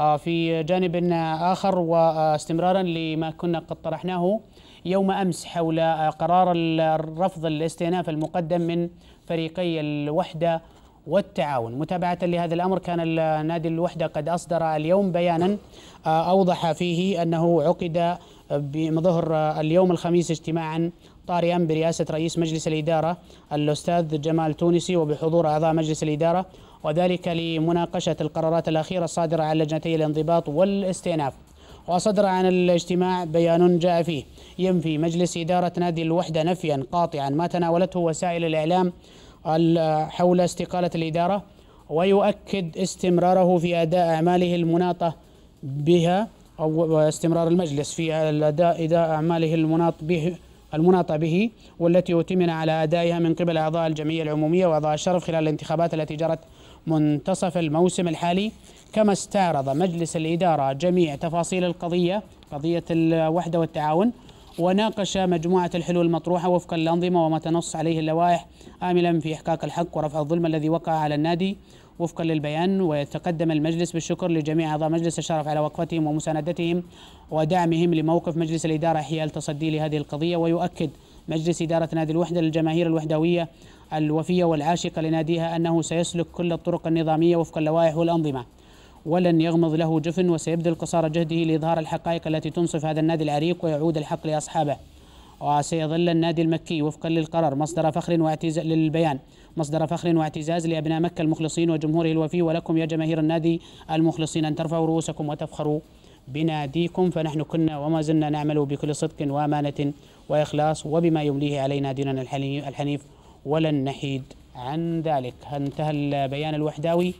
آه، في جانب آخر واستمرارا لما كنا قد طرحناه يوم أمس حول آه، قرار الرفض الاستئناف المقدم من فريقي الوحدة والتعاون متابعة لهذا الأمر كان النادي الوحدة قد أصدر اليوم بيانا آه، أوضح فيه أنه عقد بمظهر اليوم الخميس اجتماعا طارئا برئاسة رئيس مجلس الإدارة الأستاذ جمال تونسي وبحضور أعضاء مجلس الإدارة وذلك لمناقشة القرارات الأخيرة الصادرة عن لجنتي الانضباط والاستئناف وصدر عن الاجتماع بيان جاء فيه ينفي مجلس إدارة نادي الوحدة نفيا قاطعا ما تناولته وسائل الإعلام حول استقالة الإدارة ويؤكد استمراره في أداء أعماله المناطة بها أو استمرار المجلس في أداء أعماله المناط به المناط به والتي أتمن على أدائها من قبل أعضاء الجمعية العمومية وأعضاء الشرف خلال الانتخابات التي جرت منتصف الموسم الحالي كما استعرض مجلس الإدارة جميع تفاصيل القضية قضية الوحدة والتعاون وناقش مجموعة الحلول المطروحة وفقا للأنظمة وما تنص عليه اللوائح آملا في إحقاق الحق ورفع الظلم الذي وقع على النادي وفقا للبيان ويتقدم المجلس بالشكر لجميع أعضاء مجلس الشرف على وقفتهم ومساندتهم ودعمهم لموقف مجلس الإدارة حيال تصدي لهذه القضية ويؤكد مجلس إدارة نادي الوحدة للجماهير الوحدوية الوفية والعاشقة لناديها أنه سيسلك كل الطرق النظامية وفق اللوائح والأنظمة ولن يغمض له جفن وسيبذل قصارى جهده لإظهار الحقائق التي تنصف هذا النادي العريق ويعود الحق لأصحابه وسيظل النادي المكي وفقا للقرار مصدر فخر واعتزاز للبيان مصدر فخر واعتزاز لأبناء مكة المخلصين وجمهوره الوفي ولكم يا جماهير النادي المخلصين أن ترفعوا رؤوسكم وتفخروا بناديكم فنحن كنا وما زلنا نعمل بكل صدق وأمانة وإخلاص وبما يمليه علينا ديننا الحنيف ولن نحيد عن ذلك انتهى البيان الوحداوي